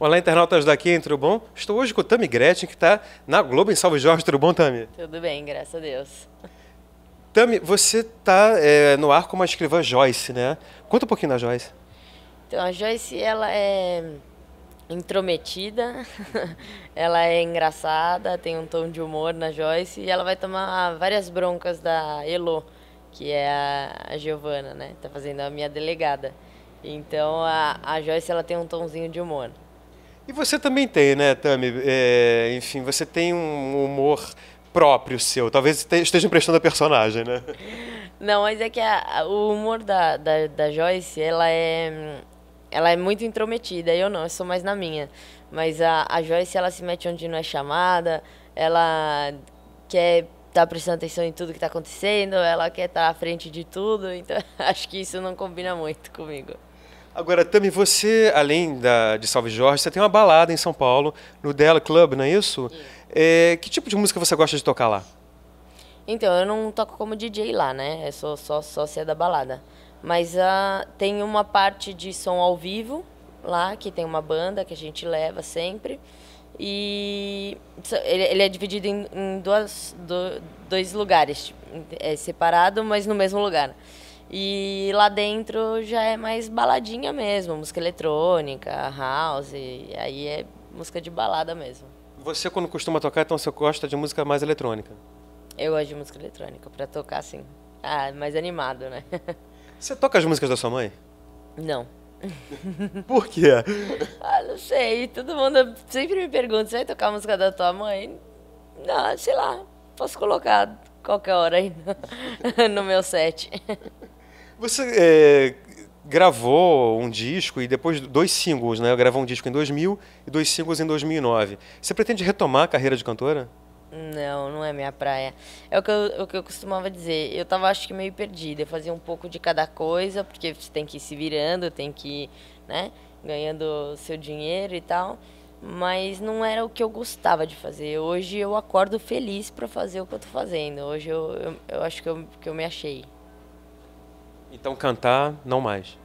Olá, internautas daqui, tudo bom? Estou hoje com o Tami Gretchen, que está na Globo em Salve Jorge. Tudo bom, Tami? Tudo bem, graças a Deus. Tami, você está é, no ar como a escrivã Joyce, né? Conta um pouquinho da Joyce. Então, a Joyce, ela é intrometida, ela é engraçada, tem um tom de humor na Joyce e ela vai tomar várias broncas da Elo, que é a Giovana, né? Tá fazendo a minha delegada. Então, a, a Joyce, ela tem um tonzinho de humor. E você também tem, né, Tami? É, enfim, você tem um humor próprio seu. Talvez esteja emprestando a personagem, né? Não, mas é que a, o humor da, da, da Joyce, ela é ela é muito intrometida, eu não, eu sou mais na minha. Mas a, a Joyce, ela se mete onde não é chamada, ela quer estar tá prestando atenção em tudo que está acontecendo, ela quer estar tá à frente de tudo, então acho que isso não combina muito comigo. Agora, Tami, você, além da, de Salve Jorge, você tem uma balada em São Paulo, no Della Club, não é isso? É, que tipo de música você gosta de tocar lá? Então, eu não toco como DJ lá, né? Eu sou só sócia da balada. Mas uh, tem uma parte de som ao vivo lá, que tem uma banda que a gente leva sempre. E ele, ele é dividido em, em duas, do, dois lugares. Tipo, é separado, mas no mesmo lugar. E lá dentro já é mais baladinha mesmo, música eletrônica, house, aí é música de balada mesmo. Você quando costuma tocar, então você gosta de música mais eletrônica? Eu gosto de música eletrônica, para tocar assim. Ah, mais animado, né? Você toca as músicas da sua mãe? Não. Por quê? Ah, não sei. Todo mundo sempre me pergunta, você vai tocar a música da tua mãe? Não, sei lá, posso colocar qualquer hora aí no meu set. Você é, gravou um disco e depois dois singles, né? Eu gravou um disco em 2000 e dois singles em 2009. Você pretende retomar a carreira de cantora? Não, não é minha praia. É o que eu, o que eu costumava dizer. Eu estava acho que meio perdida. Eu fazia um pouco de cada coisa, porque você tem que ir se virando, tem que ir, né, ganhando seu dinheiro e tal. Mas não era o que eu gostava de fazer. Hoje eu acordo feliz para fazer o que eu estou fazendo. Hoje eu, eu, eu acho que eu, que eu me achei. Então cantar, não mais.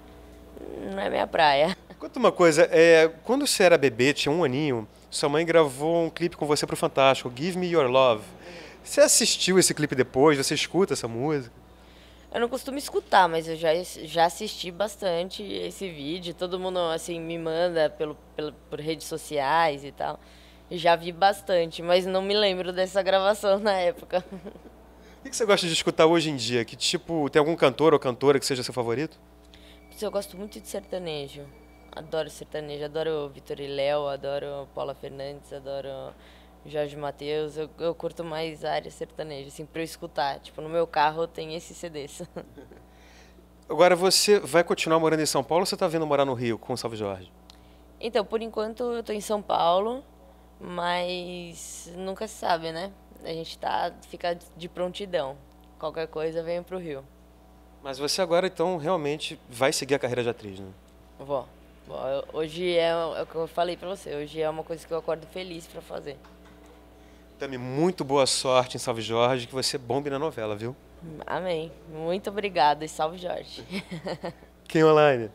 Não é minha praia. Conta uma coisa, é, quando você era bebê, tinha um aninho, sua mãe gravou um clipe com você pro Fantástico, Give Me Your Love. Você assistiu esse clipe depois? Você escuta essa música? Eu não costumo escutar, mas eu já, já assisti bastante esse vídeo. Todo mundo, assim, me manda pelo, pelo, por redes sociais e tal. Já vi bastante, mas não me lembro dessa gravação na época. O que você gosta de escutar hoje em dia? Que tipo, tem algum cantor ou cantora que seja seu favorito? Eu gosto muito de sertanejo. Adoro sertanejo, adoro Vitor e Léo, adoro Paula Fernandes, adoro Jorge Matheus. Eu, eu curto mais áreas área sertaneja, assim, pra eu escutar. Tipo, no meu carro tem esse CD. Agora, você vai continuar morando em São Paulo ou você tá vindo morar no Rio com o Salve Jorge? Então, por enquanto eu tô em São Paulo, mas nunca se sabe, né? a gente tá, fica de prontidão. Qualquer coisa, venha para o Rio. Mas você agora, então, realmente vai seguir a carreira de atriz, né? Vou. Bom, hoje é, é o que eu falei para você, hoje é uma coisa que eu acordo feliz para fazer. Tami, muito boa sorte em Salve Jorge, que você bombe na novela, viu? Amém. Muito obrigada e salve Jorge. Quem online?